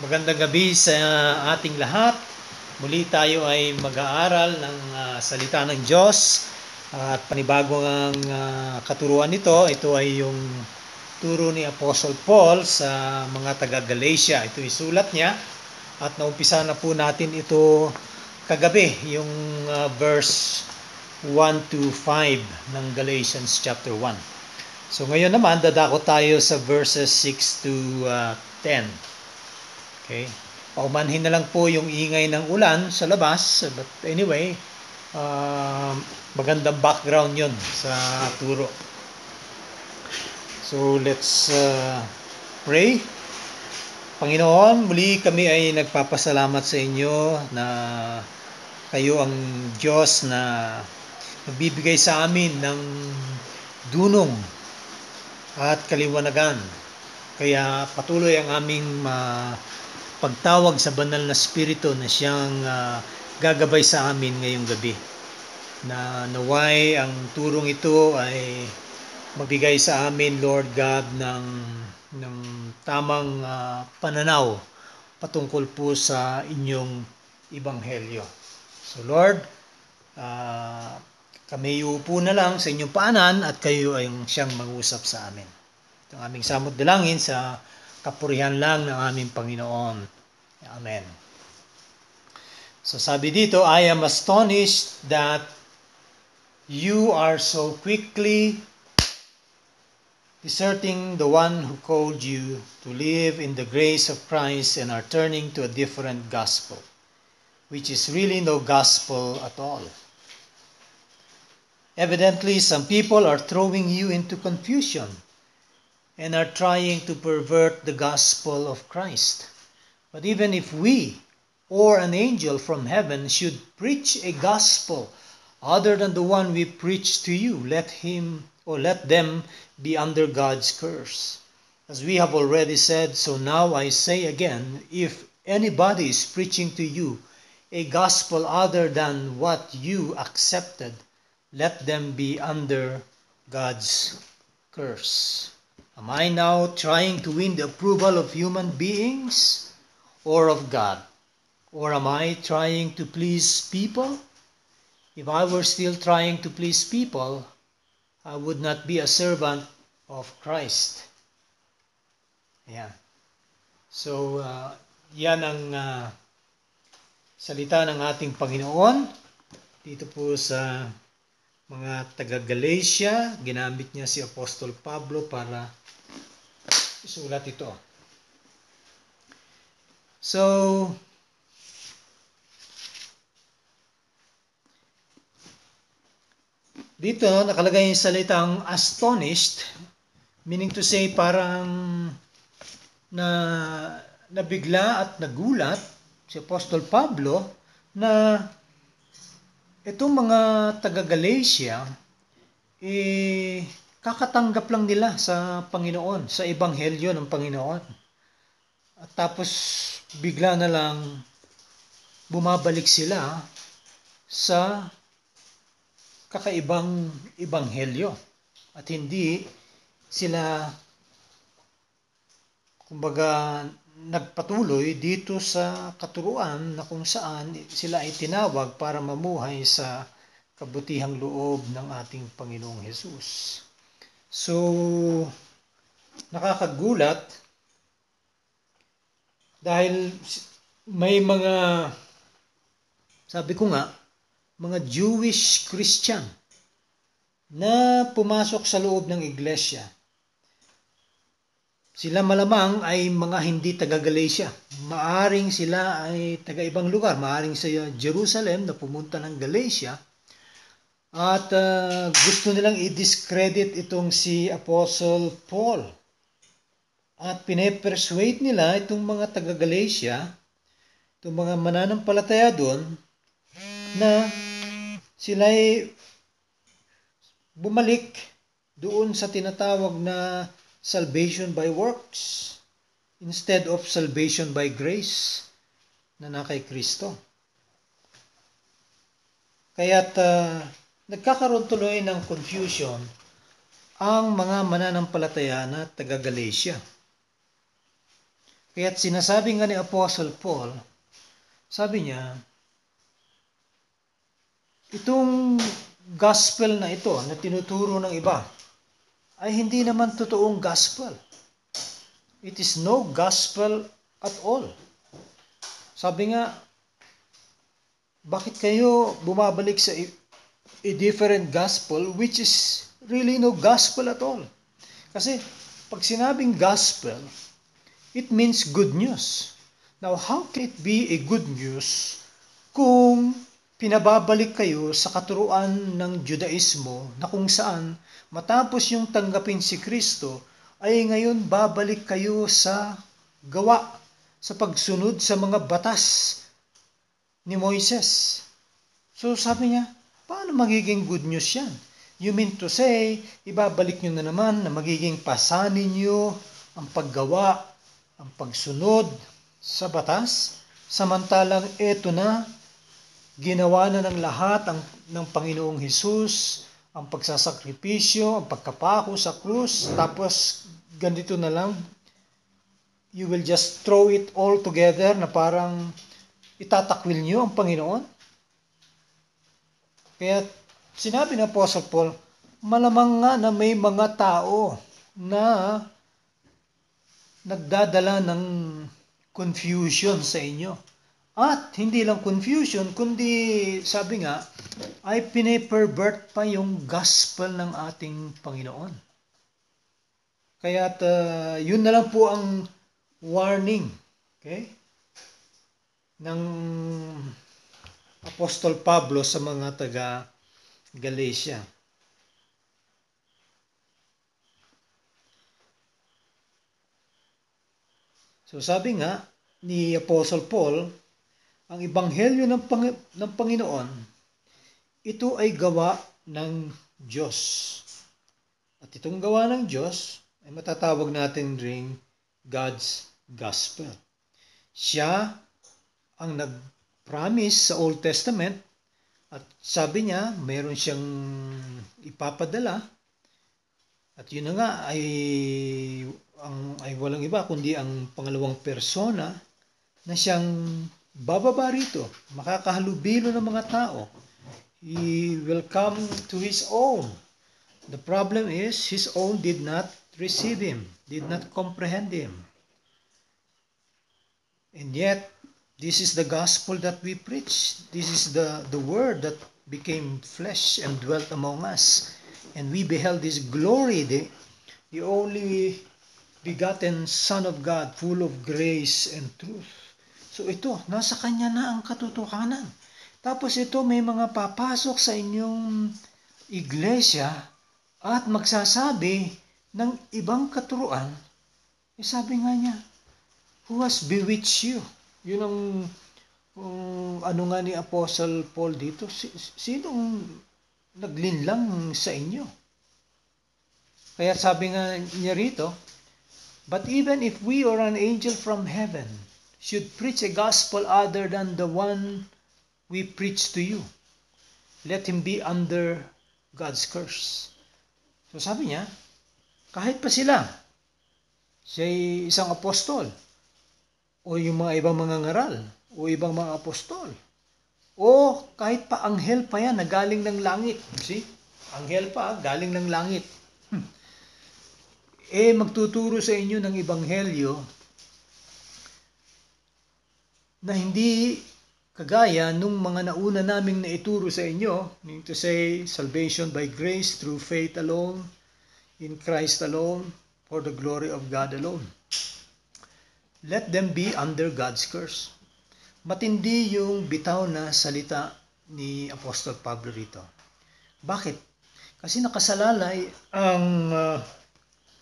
Magandang gabi sa ating lahat. Muli tayo ay mag-aaral ng uh, salita ng Diyos at panibagong ang uh, katuruan nito. Ito ay yung turo ni Apostle Paul sa mga taga-Galatia. Ito sulat niya at naumpisa na po natin ito kagabi, yung uh, verse 1 to 5 ng Galatians chapter 1. So ngayon naman, dadako tayo sa verses 6 to uh, 10. Okay? Paumanhin na lang po yung ingay ng ulan sa labas. But anyway, uh, magandang background yon sa turo. So let's uh, pray. Panginoon, muli kami ay nagpapasalamat sa inyo na kayo ang Diyos na magbibigay sa amin ng dunong at kaliwanagan. Kaya patuloy ang aming uh, pagtawag sa banal na spirito na siyang uh, gagabay sa amin ngayong gabi. Na naway ang turong ito ay magbigay sa amin Lord God ng ng tamang uh, pananaw patungkol po sa inyong ibanghelyo. So Lord, uh, ah, kami iupo na lang sa inyong paanan at kayo ay siyang mag-usap sa amin. Ito ang aming samot dalangin sa kapurihan lang ng aming Panginoon. Amen. So sabi dito, I am astonished that you are so quickly deserting the one who called you to live in the grace of Christ and are turning to a different gospel, which is really no gospel at all. Evidently, some people are throwing you into confusion and are trying to pervert the gospel of Christ. But even if we or an angel from heaven should preach a gospel other than the one we preach to you, let him or let them be under God's curse. As we have already said, so now I say again if anybody is preaching to you a gospel other than what you accepted, let them be under God's curse. Am I now trying to win the approval of human beings or of God? Or am I trying to please people? If I were still trying to please people, I would not be a servant of Christ. Yeah. So, uh, yan ang uh, salita ng ating Panginoon dito po sa mga taga-Galatia, ginamit niya si Apostol Pablo para isulat ito. So, dito nakalagay yung salitang astonished, meaning to say parang na nabigla at nagulat si Apostol Pablo na Itong mga taga-Galatia, eh, kakatanggap lang nila sa Panginoon, sa Ebanghelyo ng Panginoon. At tapos bigla na lang bumabalik sila sa kakaibang ebanghelyo at hindi sila kumbaga nagpatuloy dito sa katuruan na kung saan sila ay tinawag para mamuhay sa kabutihang loob ng ating Panginoong Hesus. So, nakakagulat dahil may mga, sabi ko nga, mga Jewish Christian na pumasok sa loob ng iglesia sila malamang ay mga hindi taga Galatia. Maaring sila ay taga ibang lugar. Maaring sa Jerusalem na pumunta ng Galatia. At uh, gusto nilang i-discredit itong si Apostle Paul. At pinepersuade nila itong mga taga Galatia, itong mga mananampalataya doon, na sila ay bumalik doon sa tinatawag na salvation by works instead of salvation by grace na na kay Kristo. Kaya't uh, nagkakaroon tuloy ng confusion ang mga mananampalataya na taga-Galatia. Kaya't sinasabi nga ni Apostle Paul, sabi niya, itong gospel na ito na tinuturo ng iba, ay hindi naman totoong gospel. It is no gospel at all. Sabi nga, bakit kayo bumabalik sa a different gospel which is really no gospel at all? Kasi pag sinabing gospel, it means good news. Now, how can it be a good news kung pinababalik kayo sa katuruan ng Judaismo na kung saan matapos yung tanggapin si Kristo ay ngayon babalik kayo sa gawa, sa pagsunod sa mga batas ni Moises. So sabi niya, paano magiging good news yan? You mean to say, ibabalik nyo na naman na magiging pasanin nyo ang paggawa, ang pagsunod sa batas, samantalang ito na Ginawa na ng lahat ang, ng Panginoong Hesus, ang pagsasakripisyo, ang pagkapako sa krus, tapos ganito na lang, you will just throw it all together na parang itatakwil nyo ang Panginoon. Kaya sinabi ng Apostle Paul, malamang nga na may mga tao na nagdadala ng confusion sa inyo at hindi lang confusion, kundi sabi nga, ay pinipervert pa yung gospel ng ating Panginoon. Kaya uh, ah, yun na lang po ang warning okay, ng Apostol Pablo sa mga taga Galatia. So sabi nga ni Apostle Paul, ang Ebanghelyo ng, Pang- ng Panginoon, ito ay gawa ng Diyos. At itong gawa ng Diyos ay matatawag natin ring God's Gospel. Siya ang nag-promise sa Old Testament at sabi niya, mayroon siyang ipapadala at yun na nga ay ang ay walang iba kundi ang pangalawang persona na siyang bababa rito, makakahalubilo ng mga tao. He will come to his own. The problem is, his own did not receive him, did not comprehend him. And yet, this is the gospel that we preach. This is the, the word that became flesh and dwelt among us. And we beheld his glory, the, the only begotten Son of God, full of grace and truth. So ito, nasa kanya na ang katotohanan. Tapos ito, may mga papasok sa inyong iglesia at magsasabi ng ibang katuruan, eh sabi nga niya, who has bewitched you? Yun ang um, ano nga ni Apostle Paul dito, si, sinong naglinlang sa inyo? Kaya sabi nga niya rito, But even if we are an angel from heaven, should preach a gospel other than the one we preach to you. Let him be under God's curse. So sabi niya, kahit pa sila, siya isang apostol, o yung mga ibang mga ngaral, o ibang mga apostol, o kahit pa anghel pa yan na galing ng langit. See? Anghel pa, galing ng langit. Hmm. Eh, magtuturo sa inyo ng ebanghelyo na hindi kagaya nung mga nauna naming naituro sa inyo, meaning to say, salvation by grace through faith alone, in Christ alone, for the glory of God alone. Let them be under God's curse. Matindi yung bitaw na salita ni Apostol Pablo rito. Bakit? Kasi nakasalalay ang uh,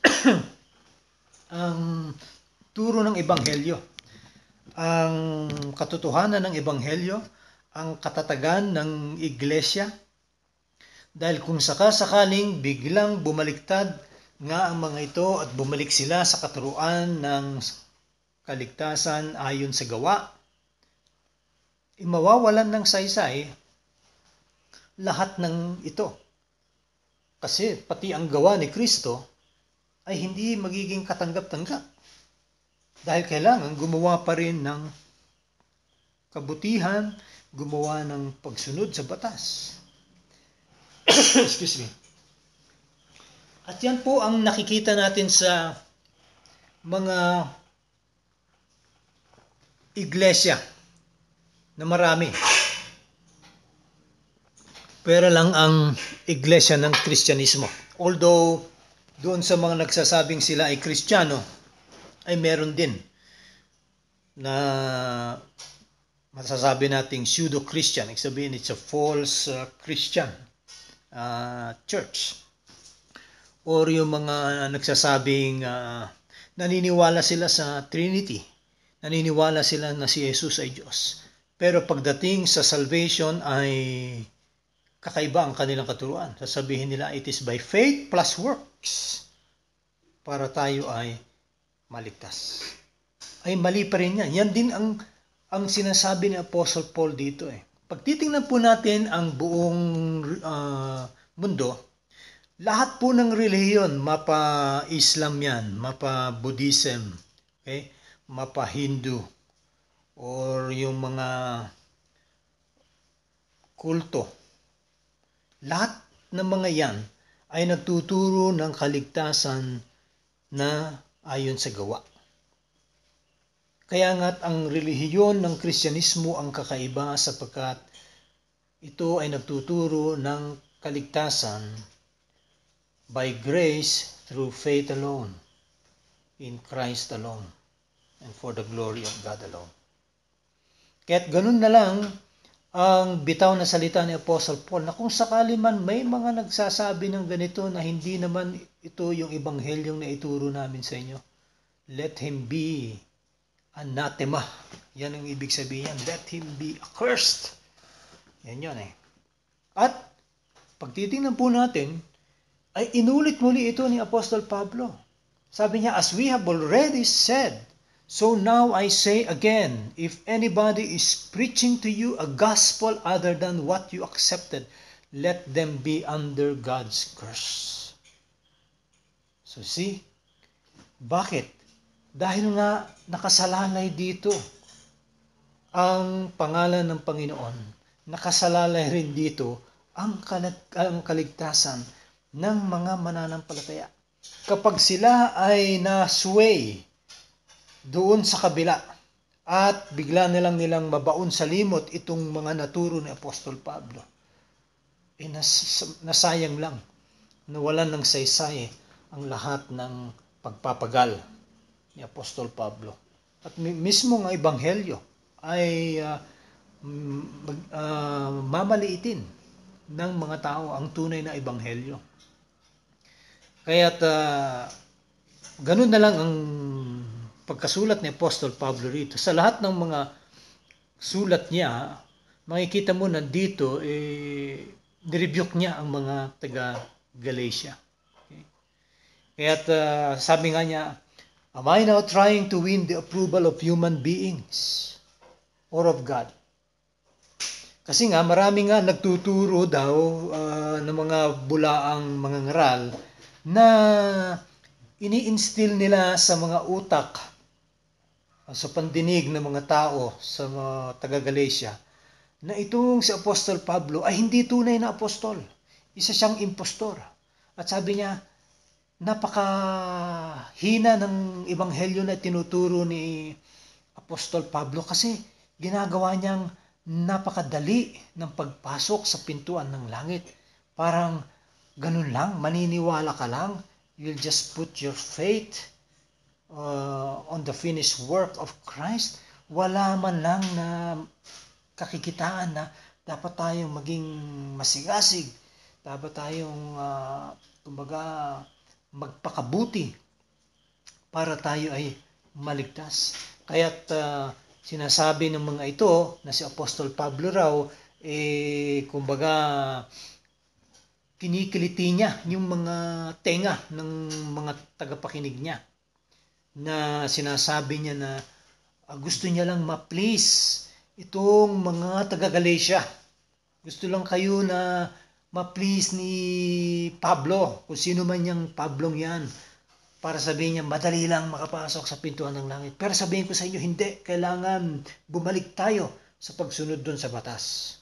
ang turo ng ebanghelyo ang katotohanan ng Ebanghelyo, ang katatagan ng Iglesia. Dahil kung sakasakaling biglang bumaliktad nga ang mga ito at bumalik sila sa katuruan ng kaligtasan ayon sa gawa, imawawalan eh, ng saysay lahat ng ito. Kasi pati ang gawa ni Kristo ay hindi magiging katanggap-tanggap. Dahil kailangan gumawa pa rin ng kabutihan, gumawa ng pagsunod sa batas. Excuse me. At yan po ang nakikita natin sa mga iglesia na marami. Pero lang ang iglesia ng Kristyanismo. Although, doon sa mga nagsasabing sila ay Kristiyano, ay meron din na masasabi nating pseudo-Christian. Ibig sabihin, it's a false uh, Christian uh, church. Or yung mga nagsasabing uh, naniniwala sila sa Trinity. Naniniwala sila na si Jesus ay Diyos. Pero pagdating sa salvation ay kakaiba ang kanilang katuruan. Sasabihin nila, it is by faith plus works para tayo ay maligtas. Ay mali pa rin yan. Yan din ang, ang sinasabi ni Apostle Paul dito eh. Pag titingnan po natin ang buong uh, mundo, lahat po ng reliyon, mapa-Islam yan, mapa-Buddhism, okay? mapa-Hindu, or yung mga kulto. Lahat ng mga yan ay nagtuturo ng kaligtasan na ayon sa gawa. Kaya nga't ang relihiyon ng Kristyanismo ang kakaiba sapagkat ito ay nagtuturo ng kaligtasan by grace through faith alone, in Christ alone, and for the glory of God alone. Kaya't ganun na lang ang bitaw na salita ni Apostle Paul na kung sakali man may mga nagsasabi ng ganito na hindi naman ito yung ebanghelyong na ituro namin sa inyo, let him be anathema. Yan ang ibig sabihin yan. Let him be accursed. Yan yun eh. At pagtitingnan po natin, ay inulit muli ito ni Apostle Pablo. Sabi niya, as we have already said, So now I say again, if anybody is preaching to you a gospel other than what you accepted, let them be under God's curse. So see, bakit? Dahil nga nakasalalay dito ang pangalan ng Panginoon, nakasalalay rin dito ang, kalag- ang kaligtasan ng mga mananampalataya. Kapag sila ay nasway doon sa kabila at bigla na lang nilang mabaon sa limot itong mga naturo ni Apostol Pablo. Eh, nas- nasayang lang, nawalan ng saysay ang lahat ng pagpapagal ni Apostol Pablo. At mismo nga ebanghelyo ay uh, mag, uh, mamaliitin ng mga tao ang tunay na ebanghelyo. Kaya't uh, ganun na lang ang pagkasulat ni Apostol Pablo rito, sa lahat ng mga sulat niya, makikita mo na dito, eh, nirebuke niya ang mga taga Galatia. Okay? Kaya't uh, sabi nga niya, Am I now trying to win the approval of human beings or of God? Kasi nga, marami nga nagtuturo daw uh, ng mga bulaang mga ngaral na ini-instill nila sa mga utak Ah, sa pandinig ng mga tao sa taga-Galatia na itong si Apostol Pablo ay hindi tunay na apostol. Isa siyang impostor. At sabi niya, napakahina ng ebanghelyo na tinuturo ni Apostol Pablo kasi ginagawa niyang napakadali ng pagpasok sa pintuan ng langit. Parang ganun lang, maniniwala ka lang, you'll just put your faith uh, on the finished work of Christ, wala man lang na kakikitaan na dapat tayong maging masigasig, dapat tayong uh, kumbaga magpakabuti para tayo ay maligtas. Kaya't uh, sinasabi ng mga ito na si Apostol Pablo raw, eh, kumbaga, kinikiliti niya yung mga tenga ng mga tagapakinig niya na sinasabi niya na uh, gusto niya lang ma-please itong mga taga-Galatia. Gusto lang kayo na ma-please ni Pablo, kung sino man yung Pablo yan, para sabihin niya, madali lang makapasok sa pintuan ng langit. Pero sabihin ko sa inyo, hindi, kailangan bumalik tayo sa pagsunod doon sa batas.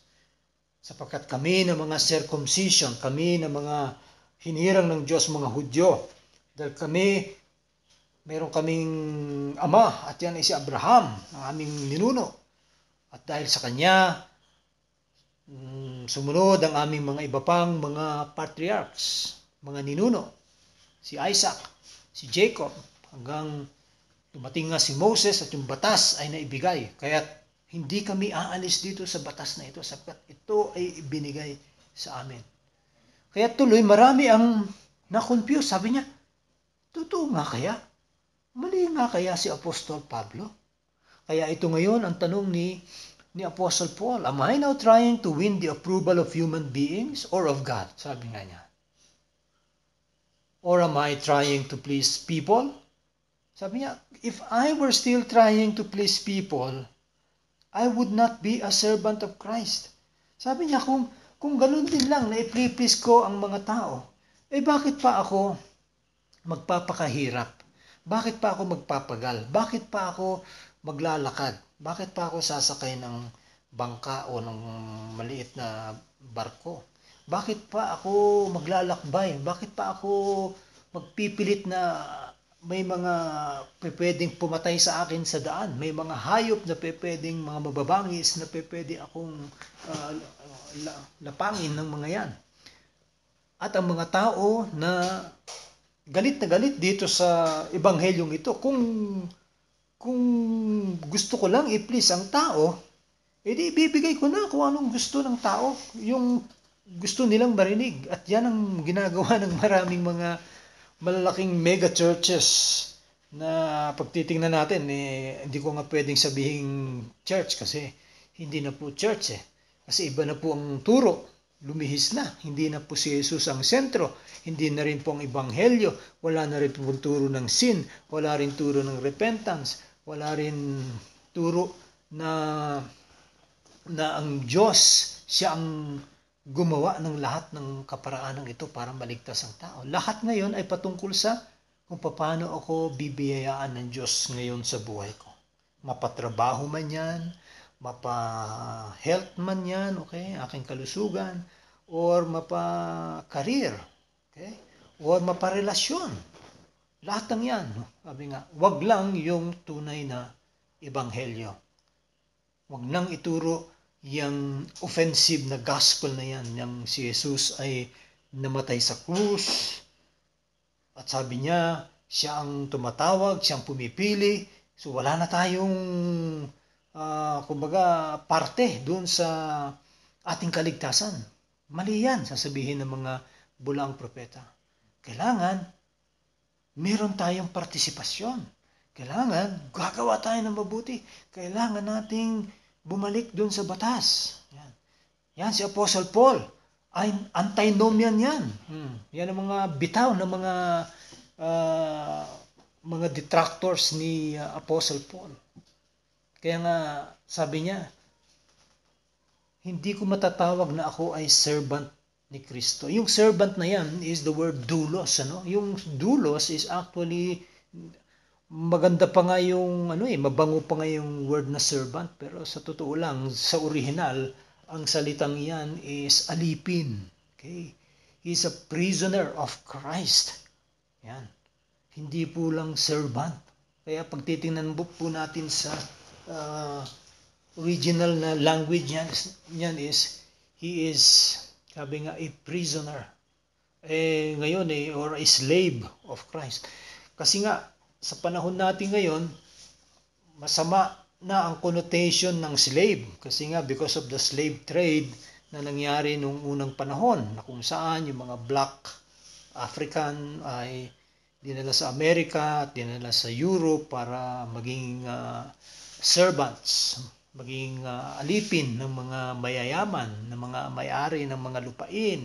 Sapagkat kami ng mga circumcision, kami ng mga hinirang ng Diyos, mga Hudyo, dahil kami mayroon kaming ama at yan ay si Abraham, ang aming ninuno. At dahil sa kanya, mm, sumunod ang aming mga iba pang mga patriarchs, mga ninuno, si Isaac, si Jacob, hanggang dumating nga si Moses at yung batas ay naibigay. Kaya hindi kami aalis dito sa batas na ito sapagkat ito ay ibinigay sa amin. Kaya tuloy marami ang na-confuse. Sabi niya, totoo nga kaya? Mali nga kaya si Apostol Pablo? Kaya ito ngayon ang tanong ni ni Apostle Paul, am I now trying to win the approval of human beings or of God? Sabi nga niya. Or am I trying to please people? Sabi niya, if I were still trying to please people, I would not be a servant of Christ. Sabi niya, kung, kung ganun din lang na i-please ko ang mga tao, eh bakit pa ako magpapakahirap bakit pa ako magpapagal? Bakit pa ako maglalakad? Bakit pa ako sasakay ng bangka o ng maliit na barko? Bakit pa ako maglalakbay? Bakit pa ako magpipilit na may mga pwedeng pumatay sa akin sa daan? May mga hayop na pwedeng mga mababangis na pwede akong uh, lapangin ng mga yan. At ang mga tao na galit na galit dito sa ebanghelyong ito. Kung kung gusto ko lang i-please ang tao, edi ibibigay ko na kung anong gusto ng tao, yung gusto nilang marinig. At yan ang ginagawa ng maraming mga malalaking mega churches na pagtitingnan natin, eh, hindi ko nga pwedeng sabihin church kasi hindi na po church eh. Kasi iba na po ang turo lumihis na. Hindi na po si Jesus ang sentro. Hindi na rin po ang ebanghelyo. Wala na rin po turo ng sin. Wala rin turo ng repentance. Wala rin turo na na ang Diyos siya ang gumawa ng lahat ng kaparaanan ito para maligtas ang tao. Lahat ngayon ay patungkol sa kung paano ako bibiyayaan ng Diyos ngayon sa buhay ko. Mapatrabaho man yan, mapa-health man yan, okay, aking kalusugan, or mapa-career, okay, or mapa-relasyon. Lahat ng yan, sabi nga, wag lang yung tunay na ebanghelyo. Wag nang ituro yung offensive na gospel na yan, yung si Jesus ay namatay sa krus, at sabi niya, siya ang tumatawag, siya ang pumipili, so wala na tayong uh, kumbaga, parte doon sa ating kaligtasan. Mali yan, sasabihin ng mga bulaang propeta. Kailangan, meron tayong partisipasyon. Kailangan, gagawa tayo ng mabuti. Kailangan nating bumalik doon sa batas. Yan. yan, si Apostle Paul. Ay, antinomian yan. Hmm. Yan ang mga bitaw ng mga uh, mga detractors ni uh, Apostle Paul. Kaya nga sabi niya, hindi ko matatawag na ako ay servant ni Kristo. Yung servant na yan is the word dulos. Ano? Yung dulos is actually maganda pa nga yung ano eh, mabango pa nga yung word na servant pero sa totoo lang sa original ang salitang yan is alipin. Okay? He's a prisoner of Christ. Yan. Hindi po lang servant. Kaya pagtitingnan po natin sa uh, original na language niyan, niyan is he is sabi nga a prisoner eh ngayon eh or a slave of Christ kasi nga sa panahon natin ngayon masama na ang connotation ng slave kasi nga because of the slave trade na nangyari nung unang panahon na kung saan yung mga black African ay dinala sa Amerika at dinala sa Europe para maging uh, servants, maging uh, alipin ng mga mayayaman, ng mga may-ari ng mga lupain,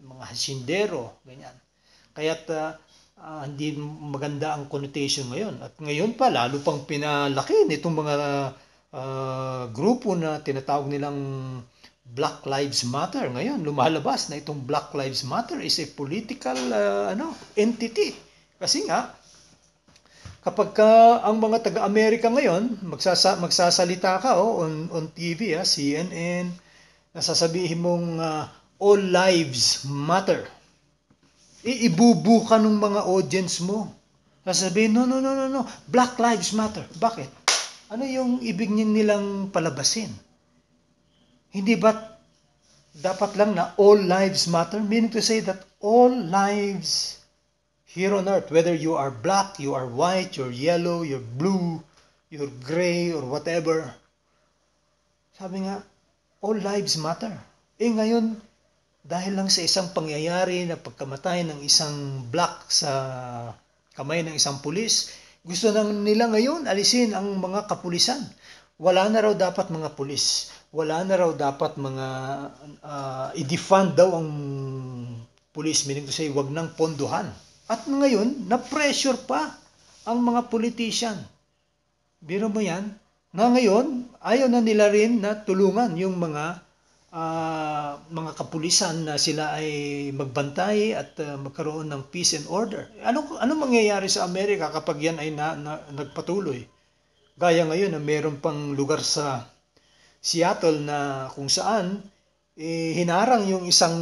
ng mga hasindero, ganyan. Kaya't uh, uh, hindi maganda ang connotation ngayon. At ngayon pa, lalo pang pinalaki nitong mga uh, grupo na tinatawag nilang Black Lives Matter. Ngayon, lumalabas na itong Black Lives Matter is a political uh, ano entity. Kasi nga, kapag ka ang mga taga-Amerika ngayon, magsasa, magsasalita ka oh, on, on TV, ah, CNN, nasasabihin mong uh, all lives matter. Iibubu ka ng mga audience mo. Sasabihin, no, no, no, no, no, black lives matter. Bakit? Ano yung ibig nilang palabasin? Hindi ba dapat lang na all lives matter? Meaning to say that all lives here on earth, whether you are black, you are white, you're yellow, you're blue, you're gray, or whatever. Sabi nga, all lives matter. Eh ngayon, dahil lang sa isang pangyayari na pagkamatay ng isang black sa kamay ng isang pulis, gusto nang nila ngayon alisin ang mga kapulisan. Wala na raw dapat mga pulis. Wala na raw dapat mga uh, i-defund daw ang pulis. Meaning to say, wag nang pondohan at ngayon, na-pressure pa ang mga politician. Biro mo yan? Na ngayon, ayaw na nila rin na tulungan yung mga uh, mga kapulisan na sila ay magbantay at uh, magkaroon ng peace and order. Ano ano mangyayari sa Amerika kapag yan ay na, na, nagpatuloy? Gaya ngayon na meron pang lugar sa Seattle na kung saan eh, hinarang yung isang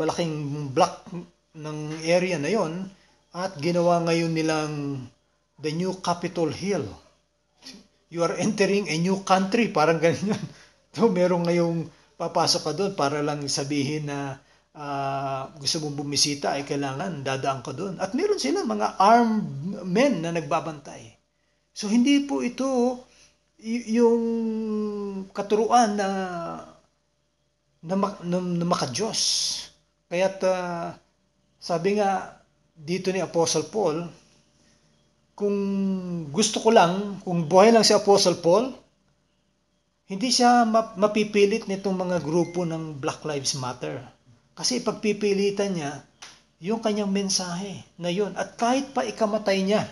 malaking black ng area na yon at ginawa ngayon nilang the new capital Hill. You are entering a new country, parang ganyan. So, meron ngayong papasok ka doon para lang sabihin na uh, gusto mong bumisita ay kailangan dadaan ka doon. At meron sila mga armed men na nagbabantay. So hindi po ito y- yung katuruan na na, mak- na, na makajos. Kaya't uh, sabi nga dito ni Apostle Paul, kung gusto ko lang, kung buhay lang si Apostle Paul, hindi siya mapipilit nitong mga grupo ng Black Lives Matter. Kasi pagpipilitan niya yung kanyang mensahe na yun. At kahit pa ikamatay niya,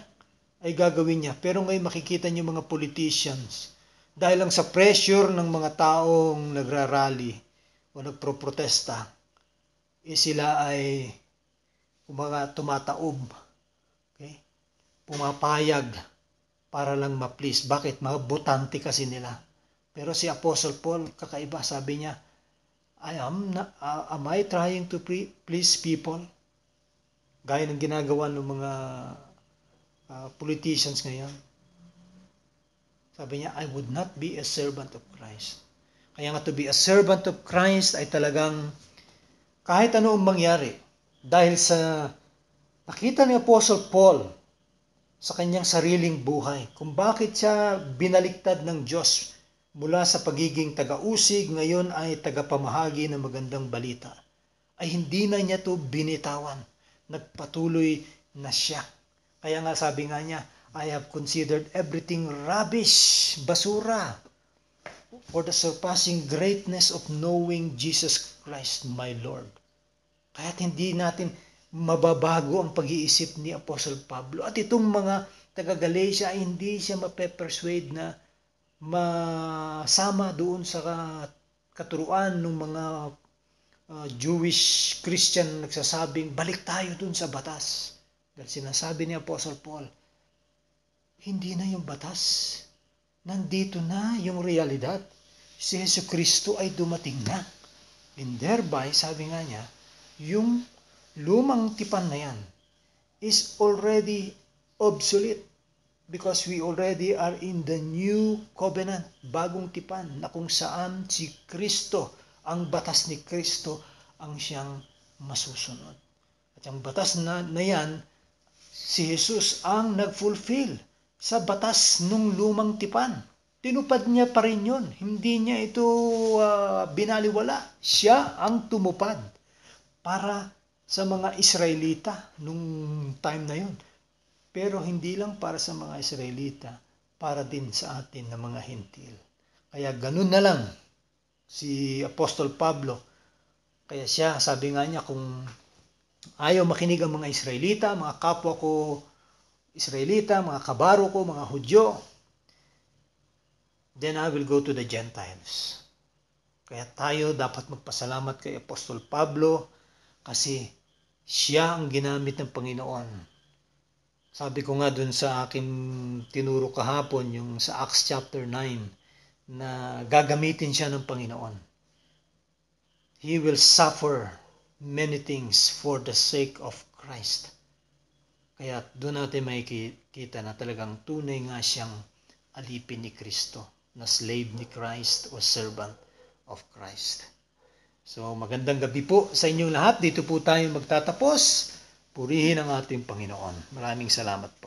ay gagawin niya. Pero ngayon makikita niyo mga politicians, dahil lang sa pressure ng mga taong nagra-rally o nagproprotesta, eh sila ay mga tumataob. Okay? Pumapayag para lang ma-please. Bakit? Mga kasi nila. Pero si Apostle Paul, kakaiba, sabi niya, I am, na, uh, am I trying to please people? Gaya ng ginagawa ng mga uh, politicians ngayon. Sabi niya, I would not be a servant of Christ. Kaya nga to be a servant of Christ ay talagang kahit anong mangyari, dahil sa nakita ni Apostle Paul sa kanyang sariling buhay, kung bakit siya binaliktad ng Diyos mula sa pagiging taga-usig, ngayon ay tagapamahagi ng magandang balita, ay hindi na niya to binitawan. Nagpatuloy na siya. Kaya nga sabi nga niya, I have considered everything rubbish, basura, for the surpassing greatness of knowing Jesus Christ my Lord. Kaya't hindi natin mababago ang pag-iisip ni Apostle Pablo. At itong mga taga-Galatia hindi siya mape-persuade na masama doon sa katuruan ng mga uh, Jewish Christian nagsasabing balik tayo doon sa batas. Dahil sinasabi ni Apostle Paul, hindi na yung batas. Nandito na yung realidad. Si Yesu Kristo ay dumating na. And thereby, sabi nga niya, yung lumang tipan na yan is already obsolete because we already are in the new covenant, bagong tipan na kung saan si Kristo, ang batas ni Kristo ang siyang masusunod. At ang batas na, na yan, si Jesus ang nagfulfill sa batas nung lumang tipan. Tinupad niya pa rin yun. Hindi niya ito uh, binaliwala. Siya ang tumupad para sa mga Israelita nung time na yon. Pero hindi lang para sa mga Israelita, para din sa atin na mga Hintil. Kaya ganun na lang si Apostol Pablo. Kaya siya, sabi nga niya, kung ayaw makinig ang mga Israelita, mga kapwa ko Israelita, mga kabaro ko, mga Hudyo, then I will go to the Gentiles. Kaya tayo dapat magpasalamat kay Apostol Pablo kasi siya ang ginamit ng Panginoon. Sabi ko nga dun sa akin tinuro kahapon, yung sa Acts chapter 9, na gagamitin siya ng Panginoon. He will suffer many things for the sake of Christ. Kaya doon natin makikita na talagang tunay nga siyang alipin ni Kristo, na slave ni Christ o servant of Christ. So magandang gabi po sa inyong lahat. Dito po tayo magtatapos. Purihin ang ating Panginoon. Maraming salamat.